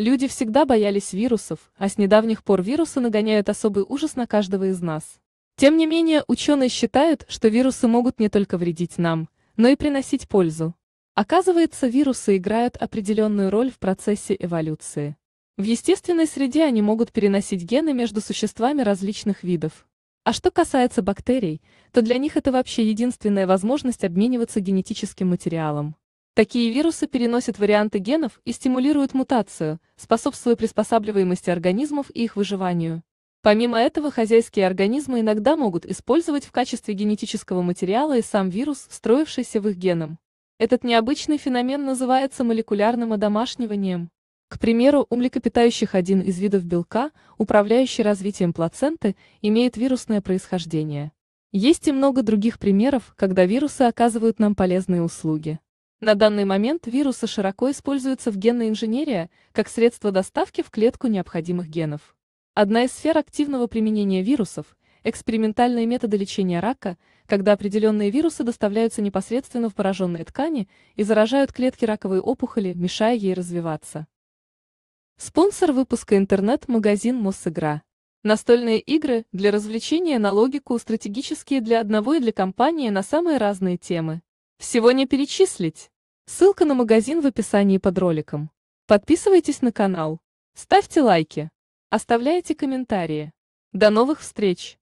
Люди всегда боялись вирусов, а с недавних пор вирусы нагоняют особый ужас на каждого из нас. Тем не менее, ученые считают, что вирусы могут не только вредить нам, но и приносить пользу. Оказывается, вирусы играют определенную роль в процессе эволюции. В естественной среде они могут переносить гены между существами различных видов. А что касается бактерий, то для них это вообще единственная возможность обмениваться генетическим материалом. Такие вирусы переносят варианты генов и стимулируют мутацию, способствуя приспосабливаемости организмов и их выживанию. Помимо этого, хозяйские организмы иногда могут использовать в качестве генетического материала и сам вирус, встроившийся в их геном. Этот необычный феномен называется молекулярным одомашниванием. К примеру, у млекопитающих один из видов белка, управляющий развитием плаценты, имеет вирусное происхождение. Есть и много других примеров, когда вирусы оказывают нам полезные услуги. На данный момент вирусы широко используются в генной инженерии как средство доставки в клетку необходимых генов. Одна из сфер активного применения вирусов – экспериментальные методы лечения рака, когда определенные вирусы доставляются непосредственно в пораженные ткани и заражают клетки раковой опухоли, мешая ей развиваться. Спонсор выпуска интернет-магазин Мосигра. Настольные игры для развлечения на логику, стратегические для одного и для компании на самые разные темы. Всего не перечислить. Ссылка на магазин в описании под роликом. Подписывайтесь на канал, ставьте лайки, оставляйте комментарии. До новых встреч!